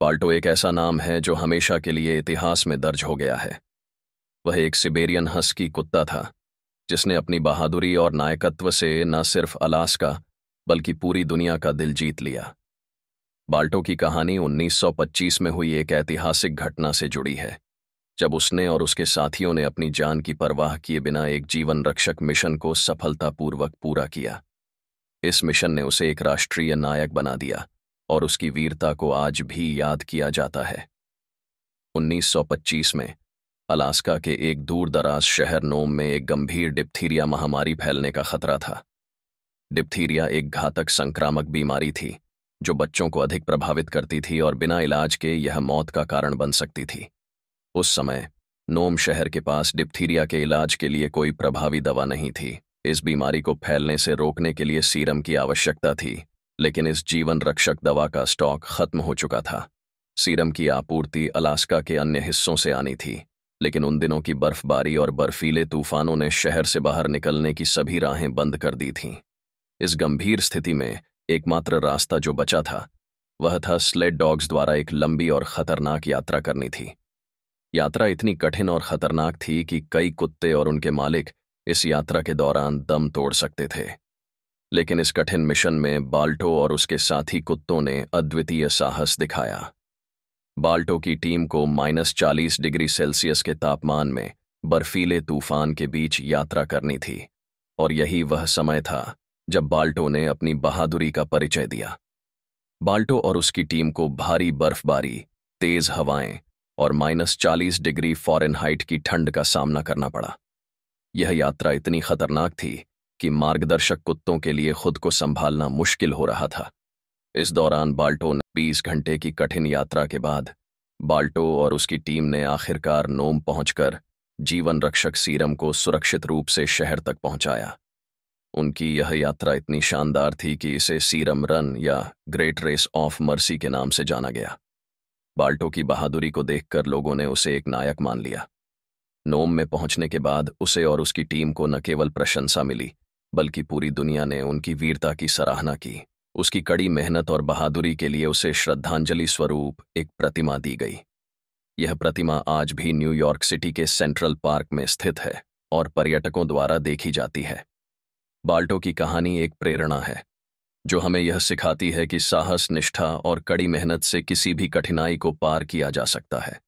पाल्टो एक ऐसा नाम है जो हमेशा के लिए इतिहास में दर्ज हो गया है वह एक सिबेरियन हस्की कुत्ता था जिसने अपनी बहादुरी और नायकत्व से न सिर्फ अलास्का बल्कि पूरी दुनिया का दिल जीत लिया बाल्टो की कहानी 1925 में हुई एक ऐतिहासिक घटना से जुड़ी है जब उसने और उसके साथियों ने अपनी जान की परवाह किए बिना एक जीवन रक्षक मिशन को सफलतापूर्वक पूरा किया इस मिशन ने उसे एक राष्ट्रीय नायक बना दिया और उसकी वीरता को आज भी याद किया जाता है 1925 में अलास्का के एक दूर दराज शहर नोम में एक गंभीर डिप्थीरिया महामारी फैलने का खतरा था डिप्थीरिया एक घातक संक्रामक बीमारी थी जो बच्चों को अधिक प्रभावित करती थी और बिना इलाज के यह मौत का कारण बन सकती थी उस समय नोम शहर के पास डिप्थीरिया के इलाज के लिए कोई प्रभावी दवा नहीं थी इस बीमारी को फैलने से रोकने के लिए सीरम की आवश्यकता थी लेकिन इस जीवन रक्षक दवा का स्टॉक खत्म हो चुका था सीरम की आपूर्ति अलास्का के अन्य हिस्सों से आनी थी लेकिन उन दिनों की बर्फबारी और बर्फीले तूफानों ने शहर से बाहर निकलने की सभी राहें बंद कर दी थीं इस गंभीर स्थिति में एकमात्र रास्ता जो बचा था वह था स्लेड डॉग्स द्वारा एक लंबी और खतरनाक यात्रा करनी थी यात्रा इतनी कठिन और खतरनाक थी कि कई कुत्ते और उनके मालिक इस यात्रा के दौरान दम तोड़ सकते थे लेकिन इस कठिन मिशन में बाल्टो और उसके साथी कुत्तों ने अद्वितीय साहस दिखाया बाल्टो की टीम को माइनस चालीस डिग्री सेल्सियस के तापमान में बर्फीले तूफान के बीच यात्रा करनी थी और यही वह समय था जब बाल्टो ने अपनी बहादुरी का परिचय दिया बाल्टो और उसकी टीम को भारी बर्फबारी तेज हवाएं और माइनस चालीस डिग्री फॉरेनहाइट की ठंड का सामना करना पड़ा यह यात्रा इतनी खतरनाक थी कि मार्गदर्शक कुत्तों के लिए खुद को संभालना मुश्किल हो रहा था इस दौरान बाल्टो ने बीस घंटे की कठिन यात्रा के बाद बाल्टो और उसकी टीम ने आखिरकार नोम पहुंचकर जीवन रक्षक सीरम को सुरक्षित रूप से शहर तक पहुंचाया उनकी यह यात्रा इतनी शानदार थी कि इसे सीरम रन या ग्रेट रेस ऑफ मर्सी के नाम से जाना गया बाल्टो की बहादुरी को देखकर लोगों ने उसे एक नायक मान लिया नोम में पहुंचने के बाद उसे और उसकी टीम को न केवल प्रशंसा मिली बल्कि पूरी दुनिया ने उनकी वीरता की सराहना की उसकी कड़ी मेहनत और बहादुरी के लिए उसे श्रद्धांजलि स्वरूप एक प्रतिमा दी गई यह प्रतिमा आज भी न्यूयॉर्क सिटी के सेंट्रल पार्क में स्थित है और पर्यटकों द्वारा देखी जाती है बाल्टो की कहानी एक प्रेरणा है जो हमें यह सिखाती है कि साहस निष्ठा और कड़ी मेहनत से किसी भी कठिनाई को पार किया जा सकता है